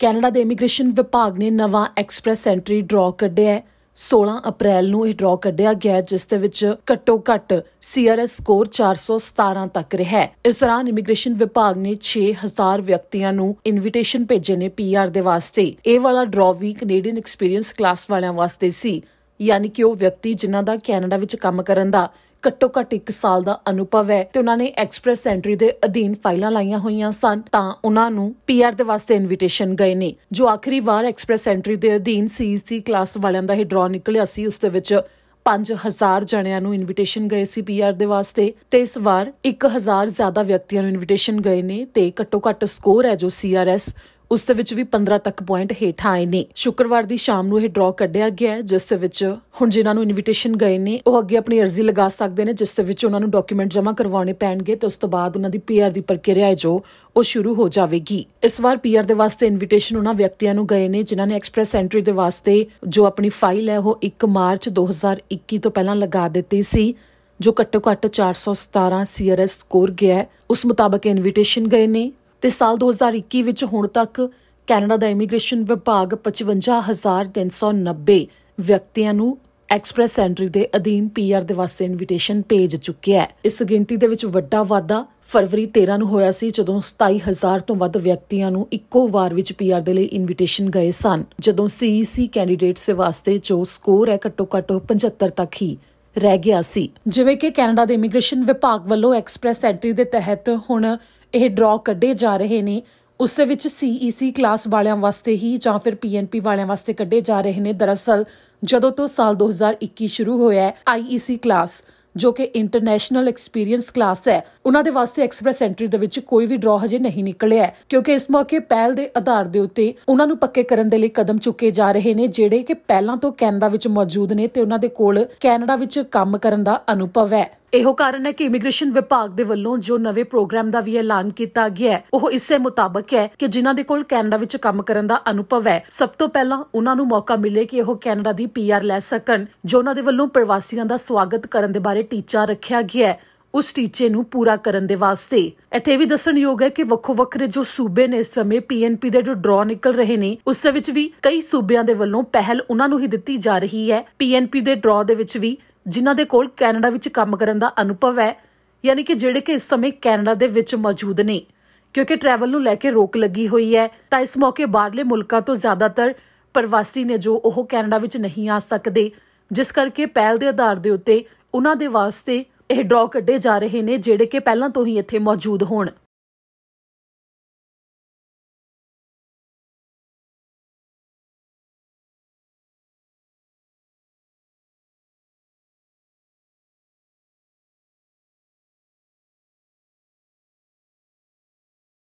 Canada ਦੇ immigration ਵਿਭਾਗ ਨੇ ਨਵਾਂ ਐਕਸਪ੍ਰੈਸ ਐਂਟਰੀ ਡਰਾ ਕੱਢਿਆ ਹੈ 16 ਅਪ੍ਰੈਲ ਨੂੰ ਇਹ ਡਰਾ ਕੱਢਿਆ ਗਿਆ ਜਿਸ ਦੇ ਵਿੱਚ ਘੱਟੋ ਘੱਟ ਸੀਆਰਐਸ ਸਕੋਰ 417 ਤੱਕ ਰਿਹਾ ਹੈ ਇਸ ਦੌਰਾਨ ਇਮੀਗ੍ਰੇਸ਼ਨ ਵਿਭਾਗ ਨੇ 6000 ਵਿਅਕਤੀਆਂ ਨੂੰ ਇਨਵੀਟੇਸ਼ਨ ਭੇਜੇ ਨੇ ਪੀਆਰ ਦੇ ਵਾਸਤੇ ਇਹ ਵਾਲਾ ਡਰਾ ਵੀ ਕੈਨੇਡੀਅਨ ਐਕਸਪੀਰੀਅੰਸ ਕਲਾਸ ਵਾਲਿਆਂ ਵਾਸਤੇ ਸੀ ਯਾਨੀ ਕਿ ਉਹ ਵਿਅਕਤੀ ਜਿਨ੍ਹਾਂ ਦਾ ਕੈਨੇਡਾ ਵਿੱਚ ਕੰਮ ਕਰਨ ਦਾ ਘੱਟੋ ਘੱਟ 1 ਸਾਲ ਦਾ ਅਨੁਭਵ ਹੈ ਤੇ ਉਹਨਾਂ ਨੇ ਐਕਸਪ੍ਰੈਸ ਐਂਟਰੀ ਦੇ ਅਧੀਨ ਫਾਈਲਾਂ ਲਾਈਆਂ ਹੋਈਆਂ ਸਨ ਤਾਂ ਉਹਨਾਂ ਨੂੰ ਪੀਆਰ ਦੇ ਵਾਸਤੇ ਇਨਵੀਟੇਸ਼ਨ ਗਏ ਨੇ ਜੋ ਆਖਰੀ ਵਾਰ ਐਕਸਪ੍ਰੈਸ ਐਂਟਰੀ ਦੇ ਅਧੀਨ ਸੀਐਸਸੀ ਕਲਾਸ ਵਾਲਿਆਂ ਦਾ ਹੀ ਡਰਾ ਨਿਕਲਿਆ ਸੀ ਉਸ ਦੇ ਵਿੱਚ 5000 ਜਣਿਆਂ ਨੂੰ ਇਨਵੀਟੇਸ਼ਨ ਗਏ ਸੀ ਪੀਆਰ ਦੇ ਵਾਸਤੇ ਤੇ ਇਸ ਵਾਰ 1000 ਜ਼ਿਆਦਾ ਵਿਅਕਤੀਆਂ ਨੂੰ ਇਨਵੀਟੇਸ਼ਨ ਗਏ ਨੇ ਤੇ ਘੱਟੋ ਘੱਟ ਸਕੋਰ ਹੈ ਜੋ ਸੀਆਰਐਸ ਉਸ ਦੇ ਵਿੱਚ ਵੀ 15 ਤੱਕ ਪੁਆਇੰਟ ਹੇਠਾਂ ਆਏ ਨੇ ਸ਼ੁੱਕਰਵਾਰ ਦੀ ਸ਼ਾਮ ਨੂੰ ਇਹ ਡਰਾ ਕੱਢਿਆ ਗਿਆ ਜਿਸ ਦੇ ਵਿੱਚ ਹੁਣ ਜਿਨ੍ਹਾਂ ਨੂੰ ਇਨਵੀਟੇਸ਼ਨ ਗਏ ਨੇ ਉਹ ਅੱਗੇ ਆਪਣੀ ਅਰਜ਼ੀ ਲਗਾ ਸਕਦੇ ਨੇ ਜਿਸ ਦੇ ਵਿੱਚ ਉਹਨਾਂ ਨੂੰ ਡਾਕੂਮੈਂਟ ਜਮ੍ਹਾਂ ਕਰਵਾਉਣੇ ਪੈਣਗੇ ਤੇ ਉਸ ਤੋਂ ਬਾਅਦ ਉਹਨਾਂ ਦੀ ਪੀਆਰ ਦੀ ਪ੍ਰਕਿਰਿਆ ਹੈ ਜੋ ਉਹ ਸ਼ੁਰੂ ਹੋ ਜਾਵੇਗੀ ਇਸ ਵਾਰ ਪੀਆਰ ਦੇ ਵਾਸਤੇ ਇਨਵੀਟੇਸ਼ਨ ਉਹਨਾਂ ਵਿਅਕਤੀਆਂ ਨੂੰ ਗਏ ਨੇ ਜਿਨ੍ਹਾਂ ਨੇ ਐਕਸਪ੍ਰੈਸ ਐਂਟਰੀ ਦੇ ਵਾਸਤੇ ਜੋ ਆਪਣੀ ਫਾਈਲ ਹੈ ਉਹ 1 ਮਾਰਚ 2021 ਤੋਂ ਪਹਿਲਾਂ ਲਗਾ ਦਿੱਤੀ ਸੀ ਜੋ ਘੱਟੋ ਘੱਟ 417 ਸੀਆਰਐਸ ਸਕੋਰ ਗਿਆ ਉਸ ਮੁਤਾਬਕ ਇਨਵੀਟੇਸ਼ਨ ਗਏ ਨੇ ਤੇ ਸਾਲ 2021 ਵਿੱਚ ਹੁਣ ਤੱਕ ਕੈਨੇਡਾ ਦਾ ਇਮੀਗ੍ਰੇਸ਼ਨ ਵਿਭਾਗ 55390 ਵਿਅਕਤੀਆਂ ਨੂੰ ਐਕਸਪ੍ਰੈਸ ਐਂਟਰੀ ਦੇ ਅਧੀਨ ਪੀਆਰ ਦੇ ਵਾਸਤੇ ਇਨਵੀਟੇਸ਼ਨ ਭੇਜ ਚੁੱਕਿਆ ਹੈ ਇਸ ਗਿਣਤੀ ਦੇ ਵਿੱਚ ਵੱਡਾ ਵਾਧਾ ਫਰਵਰੀ 13 ਨੂੰ ਹੋਇਆ ਸੀ ਜਦੋਂ 27000 ਤੋਂ ਵੱਧ ਵਿਅਕਤੀਆਂ ਨੂੰ ਇੱਕੋ ਵਾਰ ਵਿੱਚ ਪੀਆਰ ਦੇ ਲਈ ਇਨਵੀਟੇਸ਼ਨ ਗਏ ਸਨ ਜਦੋਂ ਸੀਈਸੀ ਕੈਂਡੀਡੇਟਸ ਦੇ ਵਾਸਤੇ ਜੋ ਸਕੋਰ ਹੈ ਘੱਟੋ-ਘੱਟ 75 ਤੱਕ ਹੀ ਰਹਿ ਗਿਆ ਸੀ ਜਿਵੇਂ ਕਿ ਕੈਨੇਡਾ ਦੇ ਇਮੀਗ੍ਰੇਸ਼ਨ ਵਿਭਾਗ ਵੱਲੋਂ ਐਕਸਪ੍ਰੈਸ ਐਂਟਰੀ ਦੇ ਤਹਿਤ ਹੁਣ ਇਹ ਡਰਾ ਕੱਢੇ ਜਾ ਰਹੇ ਨੇ ਉਸ ਦੇ ਵਿੱਚ ਸੀਈਸੀ ਕਲਾਸ e ਵਾਲਿਆਂ ਵਾਸਤੇ ਹੀ ਜਾਂ ਫਿਰ ਪੀਐਨਪੀ ਵਾਲਿਆਂ ਵਾਸਤੇ ਕੱਢੇ ਜਾ ਰਹੇ ਨੇ ਦਰਅਸਲ ਜਦੋਂ ਤੋਂ ਸਾਲ 2021 ਸ਼ੁਰੂ ਹੋਇਆ ਹੈ ਆਈਈਸੀ ਕਲਾਸ e ਜੋ ਕਿ ਇੰਟਰਨੈਸ਼ਨਲ ਐਕਸਪੀਰੀਅੰਸ ਕਲਾਸ ਹੈ ਉਹਨਾਂ ਦੇ ਵਾਸਤੇ ਐਕਸਪ੍ਰੈਸ ਐਂਟਰੀ ਦੇ ਵਿੱਚ ਕੋਈ ਵੀ ਡਰਾ ਹਜੇ ਨਹੀਂ ਨਿਕਲਿਆ ਕਿਉਂਕਿ ਇਸ ਮੌਕੇ ਪਹਿਲ ਦੇ ਆਧਾਰ ਦੇ ਉੱਤੇ ਉਹਨਾਂ ਨੂੰ ਪੱਕੇ ਕਰਨ ਦੇ ਲਈ ਕਦਮ ਚੁੱਕੇ ਜਾ ਰਹੇ ਨੇ ਜਿਹੜੇ ਕਿ ਪਹਿਲਾਂ ਤੋਂ ਕੈਨੇਡਾ ਵਿੱਚ ਮੌਜੂਦ ਨੇ ਤੇ ਉਹਨਾਂ ਦੇ ਕੋਲ ਕੈਨੇਡਾ ਵਿੱਚ ਕੰਮ ਕਰਨ ਦਾ ਅਨੁਭਵ ਹੈ ਇਹੋ ਕਾਰਨ ਹੈ ਕਿ ਇਮੀਗ੍ਰੇਸ਼ਨ ਵਿਭਾਗ ਦੇ ਵੱਲੋਂ ਜੋ ਨਵੇਂ ਪ੍ਰੋਗਰਾਮ ਦਾ ਵੀ ਐਲਾਨ ਕੀਤਾ ਗਿਆ ਹੈ ਉਹ ਇਸੇ ਮੁਤਾਬਕ ਹੈ ਕਿ ਜਿਨ੍ਹਾਂ ਦੇ ਕੋਲ ਕੈਨੇਡਾ ਵਿੱਚ ਕੰਮ ਕਰਨ ਦਾ ਅਨੁਭਵ ਹੈ ਸਭ ਤੋਂ ਪਹਿਲਾਂ ਉਹਨਾਂ ਨੂੰ ਮੌਕਾ ਮਿਲੇ ਕਿ ਉਹ ਕੈਨੇਡਾ ਦੀ ਪੀਆਰ ਲੈ ਸਕਣ ਜੋ ਉਹਨਾਂ ਦੇ ਵੱਲੋਂ ਪ੍ਰਵਾਸੀਆਂ ਦਾ ਸਵਾਗਤ ਕਰਨ ਦੇ ਬਾਰੇ ਟੀਚਾ ਰੱਖਿਆ ਗਿਆ ਹੈ ਉਸ ਟੀਚੇ ਨੂੰ ਪੂਰਾ ਕਰਨ ਦੇ ਵਾਸਤੇ ਇੱਥੇ ਵੀ ਦੱਸਣਯੋਗ ਹੈ ਕਿ ਵੱਖੋ ਵੱਖਰੇ ਜੋ ਸੂਬੇ ਨੇ ਇਸ ਸਮੇਂ ਪੀਐਨਪੀ ਦੇ ਜੋ ਡਰਾ ਨਿਕਲ ਰਹੇ ਨੇ ਉਸ ਦੇ ਵਿੱਚ ਵੀ ਕਈ ਸੂਬਿਆਂ ਦੇ ਵੱਲੋਂ ਪਹਿਲ ਉਹਨਾਂ ਨੂੰ ਹੀ ਦਿੱਤੀ ਜਾ ਰਹੀ ਹੈ ਪੀਐਨਪੀ ਦੇ ਡਰਾ ਦੇ ਵਿੱਚ ਵੀ ਜਿਨ੍ਹਾਂ ਦੇ ਕੋਲ ਕੈਨੇਡਾ ਵਿੱਚ ਕੰਮ ਕਰਨ ਦਾ ਅਨੁਭਵ ਹੈ ਯਾਨੀ ਕਿ ਜਿਹੜੇ ਕਿ ਇਸ ਸਮੇਂ ਕੈਨੇਡਾ ਦੇ ਵਿੱਚ ਮੌਜੂਦ ਨੇ ਕਿਉਂਕਿ ਟਰੈਵਲ ਨੂੰ ਲੈ ਕੇ ਰੋਕ ਲੱਗੀ ਹੋਈ ਹੈ ਤਾਂ ਇਸ ਮੌਕੇ ਬਾਹਰਲੇ ਮੁਲਕਾਂ ਤੋਂ ਜ਼ਿਆਦਾਤਰ ਪ੍ਰਵਾਸੀ ਨੇ ਜੋ ਉਹ ਕੈਨੇਡਾ ਵਿੱਚ ਨਹੀਂ ਆ ਸਕਦੇ ਜਿਸ ਕਰਕੇ ਪਹਿਲ ਦੇ ਆਧਾਰ ਦੇ ਉੱਤੇ ਉਹਨਾਂ ਦੇ ਵਾਸਤੇ ਇਹ ਡਰਾ ਕੱਢੇ ਜਾ ਰਹੇ ਨੇ ਜਿਹੜੇ ਕਿ ਪਹਿਲਾਂ ਤੋਂ ਹੀ ਇੱਥੇ ਮੌਜੂਦ ਹੋਣ